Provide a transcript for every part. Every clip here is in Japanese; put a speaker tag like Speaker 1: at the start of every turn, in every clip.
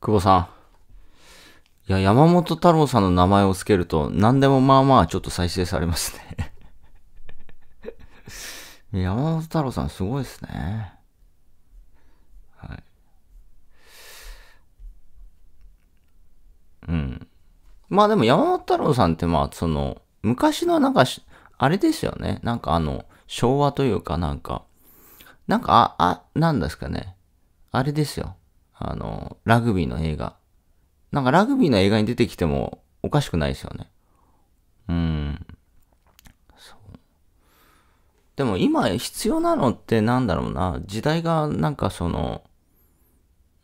Speaker 1: 久保さん。いや、山本太郎さんの名前を付けると、何でもまあまあちょっと再生されますね 山本太郎さんすごいですね。はい。うん。まあでも山本太郎さんってまあその、昔のなんかあれですよね。なんかあの、昭和というかなんか、なんかあ、あ、なんですかね。あれですよ。あの、ラグビーの映画。なんかラグビーの映画に出てきてもおかしくないですよね。うん。そう。でも今必要なのってなんだろうな。時代がなんかその、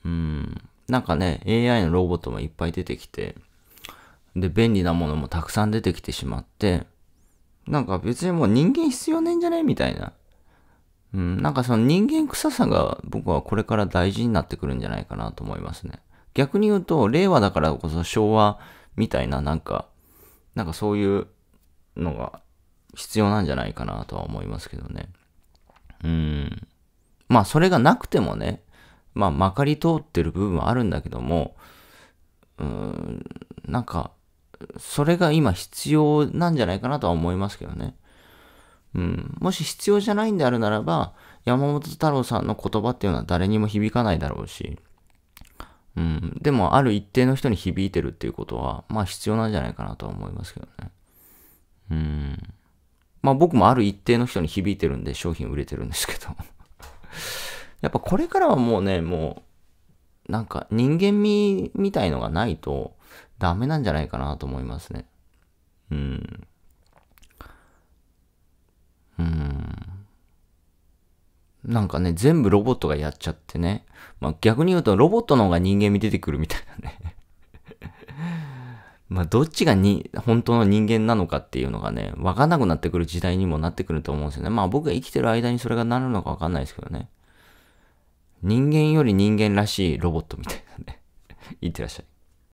Speaker 1: うん。なんかね、AI のロボットもいっぱい出てきて、で、便利なものもたくさん出てきてしまって、なんか別にもう人間必要ねえんじゃねみたいな。うん、なんかその人間臭さが僕はこれから大事になってくるんじゃないかなと思いますね。逆に言うと、令和だからこそ昭和みたいななんか、なんかそういうのが必要なんじゃないかなとは思いますけどね。うん。まあそれがなくてもね、まあまかり通ってる部分はあるんだけども、うん、なんか、それが今必要なんじゃないかなとは思いますけどね。うん、もし必要じゃないんであるならば、山本太郎さんの言葉っていうのは誰にも響かないだろうし、うん、でもある一定の人に響いてるっていうことは、まあ必要なんじゃないかなとは思いますけどね。うん。まあ僕もある一定の人に響いてるんで商品売れてるんですけど やっぱこれからはもうね、もう、なんか人間味みたいのがないとダメなんじゃないかなと思いますね。うん。なんかね、全部ロボットがやっちゃってね。まあ逆に言うとロボットの方が人間味出てくるみたいなね まあどっちがに、本当の人間なのかっていうのがね、わかんなくなってくる時代にもなってくると思うんですよね。まあ僕が生きてる間にそれがなるのかわかんないですけどね。人間より人間らしいロボットみたいなね。い ってらっしゃい。